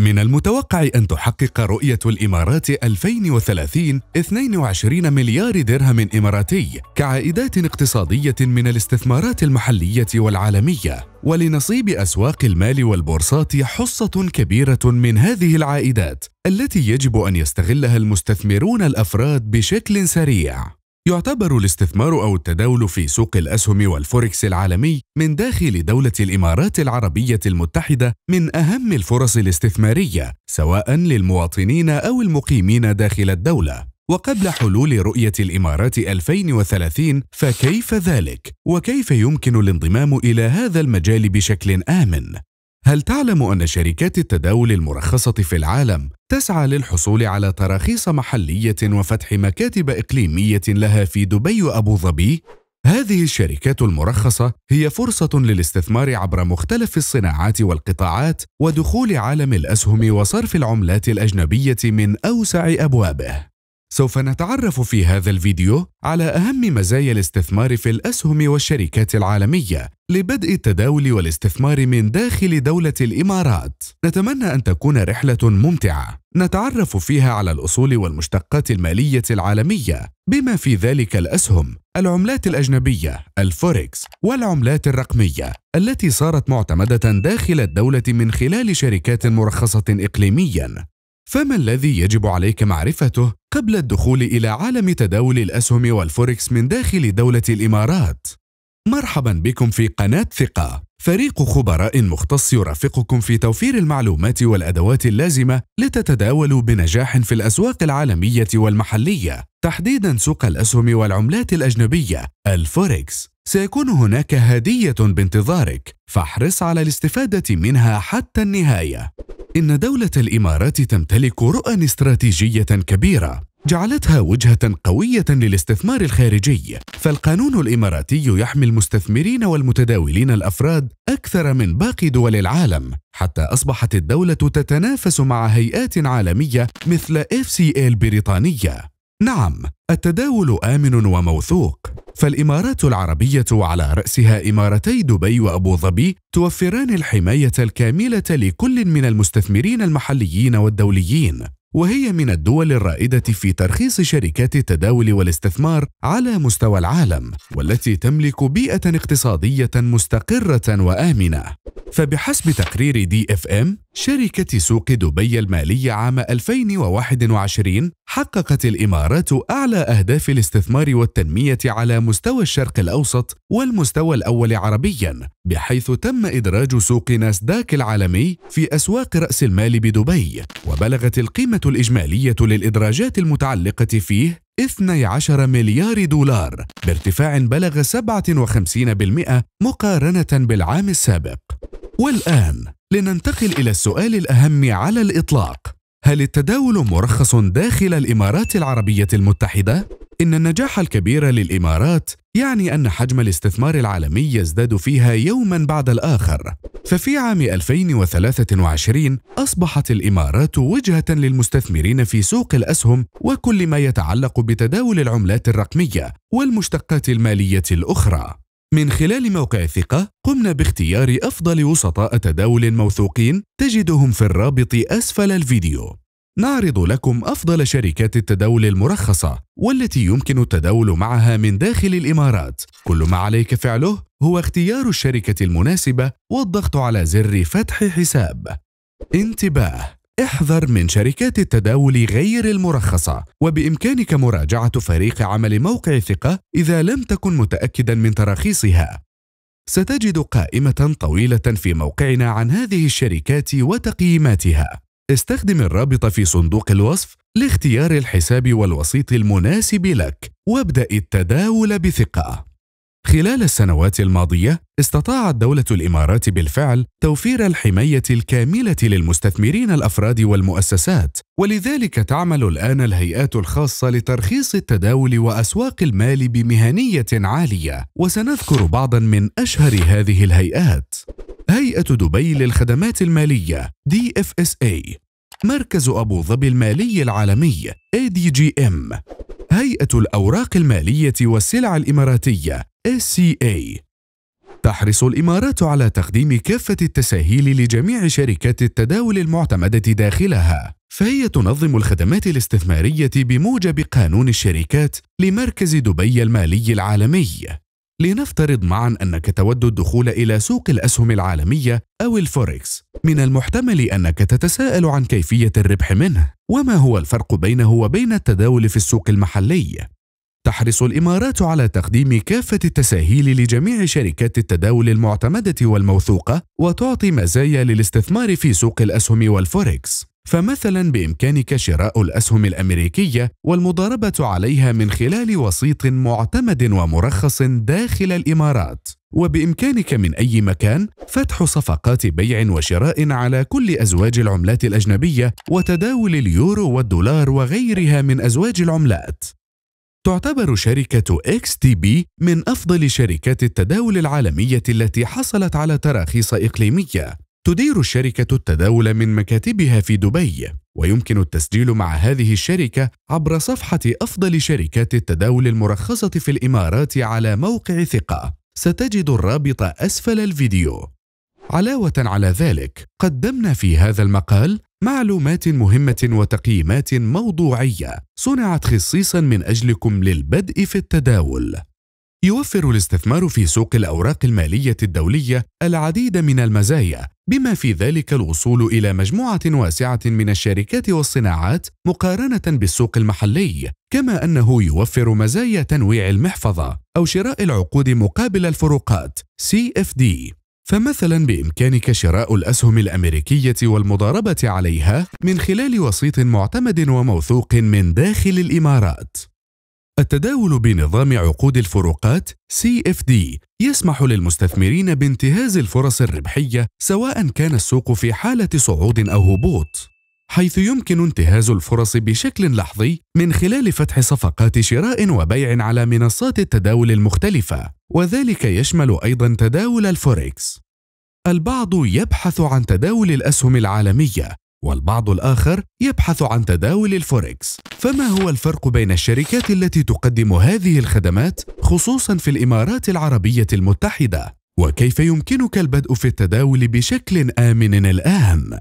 من المتوقع أن تحقق رؤية الإمارات 2030 22 مليار درهم إماراتي كعائدات اقتصادية من الاستثمارات المحلية والعالمية ولنصيب أسواق المال والبورصات حصة كبيرة من هذه العائدات التي يجب أن يستغلها المستثمرون الأفراد بشكل سريع يعتبر الاستثمار أو التداول في سوق الأسهم والفوركس العالمي من داخل دولة الإمارات العربية المتحدة من أهم الفرص الاستثمارية سواء للمواطنين أو المقيمين داخل الدولة. وقبل حلول رؤية الإمارات 2030 فكيف ذلك؟ وكيف يمكن الانضمام إلى هذا المجال بشكل آمن؟ هل تعلم أن شركات التداول المرخصة في العالم تسعى للحصول على تراخيص محلية وفتح مكاتب إقليمية لها في دبي وأبو ظبي؟ هذه الشركات المرخصة هي فرصة للاستثمار عبر مختلف الصناعات والقطاعات ودخول عالم الأسهم وصرف العملات الأجنبية من أوسع أبوابه. سوف نتعرف في هذا الفيديو على أهم مزايا الاستثمار في الأسهم والشركات العالمية لبدء التداول والاستثمار من داخل دولة الإمارات. نتمنى أن تكون رحلة ممتعة نتعرف فيها على الأصول والمشتقات المالية العالمية بما في ذلك الأسهم، العملات الأجنبية، الفوركس، والعملات الرقمية التي صارت معتمدة داخل الدولة من خلال شركات مرخصة إقليمياً. فما الذي يجب عليك معرفته قبل الدخول إلى عالم تداول الأسهم والفوركس من داخل دولة الإمارات؟ مرحبا بكم في قناة ثقة، فريق خبراء مختص يرافقكم في توفير المعلومات والأدوات اللازمة لتتداولوا بنجاح في الأسواق العالمية والمحلية، تحديدا سوق الأسهم والعملات الأجنبية، الفوركس. سيكون هناك هدية بانتظارك، فاحرص على الاستفادة منها حتى النهاية. إن دولة الإمارات تمتلك رؤى استراتيجية كبيرة جعلتها وجهة قوية للاستثمار الخارجي، فالقانون الإماراتي يحمي المستثمرين والمتداولين الأفراد أكثر من باقي دول العالم، حتى أصبحت الدولة تتنافس مع هيئات عالمية مثل FCA البريطانية. نعم التداول امن وموثوق فالامارات العربيه وعلى راسها امارتي دبي وابو ظبي توفران الحمايه الكامله لكل من المستثمرين المحليين والدوليين وهي من الدول الرائده في ترخيص شركات التداول والاستثمار على مستوى العالم والتي تملك بيئه اقتصاديه مستقره وامنه فبحسب تقرير دي اف ام شركة سوق دبي المالية عام 2021 حققت الإمارات أعلى أهداف الاستثمار والتنمية على مستوى الشرق الأوسط والمستوى الأول عربياً بحيث تم إدراج سوق ناسداك العالمي في أسواق رأس المال بدبي وبلغت القيمة الإجمالية للإدراجات المتعلقة فيه 12 مليار دولار بارتفاع بلغ 57% مقارنة بالعام السابق والآن لننتقل إلى السؤال الأهم على الإطلاق هل التداول مرخص داخل الإمارات العربية المتحدة؟ إن النجاح الكبير للإمارات يعني أن حجم الاستثمار العالمي يزداد فيها يوما بعد الآخر ففي عام 2023 أصبحت الإمارات وجهة للمستثمرين في سوق الأسهم وكل ما يتعلق بتداول العملات الرقمية والمشتقات المالية الأخرى من خلال موقع الثقة قمنا باختيار أفضل وسطاء تداول موثوقين تجدهم في الرابط أسفل الفيديو نعرض لكم أفضل شركات التداول المرخصة والتي يمكن التداول معها من داخل الإمارات كل ما عليك فعله هو اختيار الشركة المناسبة والضغط على زر فتح حساب انتباه احذر من شركات التداول غير المرخصة وبإمكانك مراجعة فريق عمل موقع ثقة إذا لم تكن متأكدا من تراخيصها ستجد قائمة طويلة في موقعنا عن هذه الشركات وتقييماتها استخدم الرابط في صندوق الوصف لاختيار الحساب والوسيط المناسب لك وابدأ التداول بثقة خلال السنوات الماضية استطاعت دولة الإمارات بالفعل توفير الحماية الكاملة للمستثمرين الأفراد والمؤسسات ولذلك تعمل الآن الهيئات الخاصة لترخيص التداول وأسواق المال بمهنية عالية وسنذكر بعضا من أشهر هذه الهيئات هيئة دبي للخدمات المالية DFSA مركز أبو ظبي المالي العالمي ADGM هيئة الأوراق المالية والسلع الإماراتية SCA تحرص الإمارات على تقديم كافة التساهيل لجميع شركات التداول المعتمدة داخلها، فهي تنظم الخدمات الاستثمارية بموجب قانون الشركات لمركز دبي المالي العالمي. لنفترض معا أنك تود الدخول إلى سوق الأسهم العالمية أو الفوركس، من المحتمل أنك تتساءل عن كيفية الربح منه، وما هو الفرق بينه وبين التداول في السوق المحلي؟ تحرص الامارات على تقديم كافه التساهيل لجميع شركات التداول المعتمده والموثوقه وتعطي مزايا للاستثمار في سوق الاسهم والفوركس فمثلا بامكانك شراء الاسهم الامريكيه والمضاربه عليها من خلال وسيط معتمد ومرخص داخل الامارات وبامكانك من اي مكان فتح صفقات بيع وشراء على كل ازواج العملات الاجنبيه وتداول اليورو والدولار وغيرها من ازواج العملات تعتبر شركة اكس تي بي من أفضل شركات التداول العالمية التي حصلت على تراخيص إقليمية. تدير الشركة التداول من مكاتبها في دبي، ويمكن التسجيل مع هذه الشركة عبر صفحة أفضل شركات التداول المرخصة في الإمارات على موقع ثقة. ستجد الرابط أسفل الفيديو. علاوة على ذلك، قدمنا في هذا المقال معلومات مهمة وتقييمات موضوعية صنعت خصيصا من أجلكم للبدء في التداول. يوفر الاستثمار في سوق الأوراق المالية الدولية العديد من المزايا، بما في ذلك الوصول إلى مجموعة واسعة من الشركات والصناعات مقارنة بالسوق المحلي، كما أنه يوفر مزايا تنويع المحفظة أو شراء العقود مقابل الفروقات CFD. فمثلا بإمكانك شراء الأسهم الأمريكية والمضاربة عليها من خلال وسيط معتمد وموثوق من داخل الإمارات. التداول بنظام عقود الفروقات CFD يسمح للمستثمرين بانتهاز الفرص الربحية سواء كان السوق في حالة صعود أو هبوط. حيث يمكن انتهاز الفرص بشكل لحظي من خلال فتح صفقات شراء وبيع على منصات التداول المختلفة، وذلك يشمل أيضًا تداول الفوركس. البعض يبحث عن تداول الأسهم العالمية، والبعض الآخر يبحث عن تداول الفوركس. فما هو الفرق بين الشركات التي تقدم هذه الخدمات خصوصًا في الإمارات العربية المتحدة؟ وكيف يمكنك البدء في التداول بشكل آمن الآن؟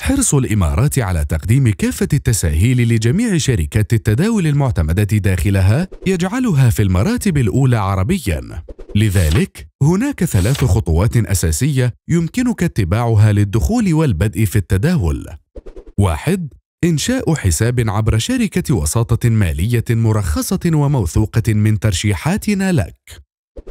حرص الإمارات على تقديم كافة التساهيل لجميع شركات التداول المعتمدة داخلها يجعلها في المراتب الأولى عربياً. لذلك، هناك ثلاث خطوات أساسية يمكنك اتباعها للدخول والبدء في التداول. واحد إنشاء حساب عبر شركة وساطة مالية مرخصة وموثوقة من ترشيحاتنا لك.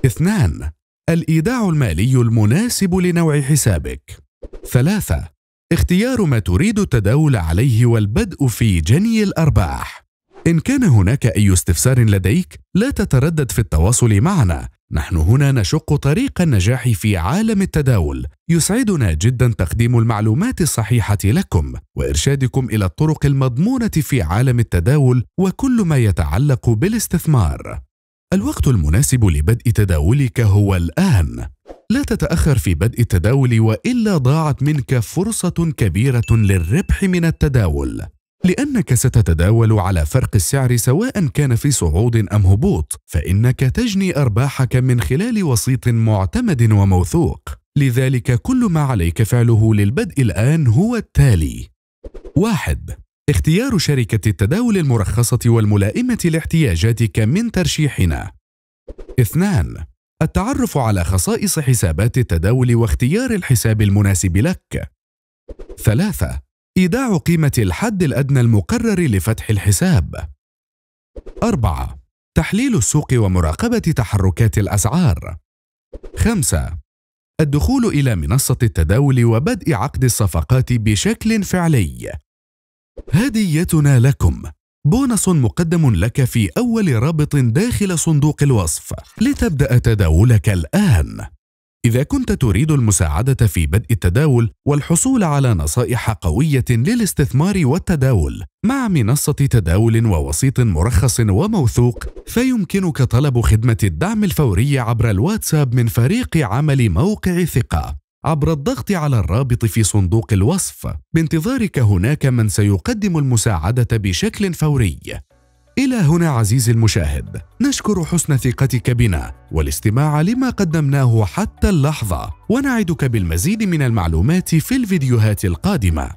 اثنان الإيداع المالي المناسب لنوع حسابك. ثلاثة اختيار ما تريد التداول عليه والبدء في جني الأرباح. إن كان هناك أي استفسار لديك، لا تتردد في التواصل معنا. نحن هنا نشق طريق النجاح في عالم التداول. يسعدنا جدا تقديم المعلومات الصحيحة لكم وإرشادكم إلى الطرق المضمونة في عالم التداول وكل ما يتعلق بالاستثمار. الوقت المناسب لبدء تداولك هو الآن. لا تتأخر في بدء التداول وإلا ضاعت منك فرصة كبيرة للربح من التداول. لأنك ستتداول على فرق السعر سواء كان في صعود أم هبوط، فإنك تجني أرباحك من خلال وسيط معتمد وموثوق. لذلك كل ما عليك فعله للبدء الآن هو التالي: واحد اختيار شركة التداول المرخصة والملائمة لاحتياجاتك من ترشيحنا. 2. التعرف على خصائص حسابات التداول واختيار الحساب المناسب لك. 3. إيداع قيمة الحد الأدنى المقرر لفتح الحساب. 4. تحليل السوق ومراقبة تحركات الأسعار. 5. الدخول إلى منصة التداول وبدء عقد الصفقات بشكل فعلي. هديتنا لكم بونص مقدم لك في أول رابط داخل صندوق الوصف لتبدأ تداولك الآن. إذا كنت تريد المساعدة في بدء التداول والحصول على نصائح قوية للاستثمار والتداول مع منصة تداول ووسيط مرخص وموثوق فيمكنك طلب خدمة الدعم الفوري عبر الواتساب من فريق عمل موقع ثقة عبر الضغط على الرابط في صندوق الوصف بانتظارك هناك من سيقدم المساعدة بشكل فوري إلى هنا عزيزي المشاهد نشكر حسن ثقتك بنا والاستماع لما قدمناه حتى اللحظة ونعدك بالمزيد من المعلومات في الفيديوهات القادمة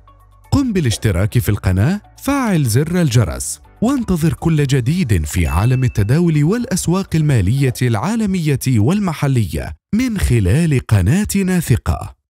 قم بالاشتراك في القناة فعل زر الجرس وانتظر كل جديد في عالم التداول والأسواق المالية العالمية والمحلية من خلال قناتنا ثقه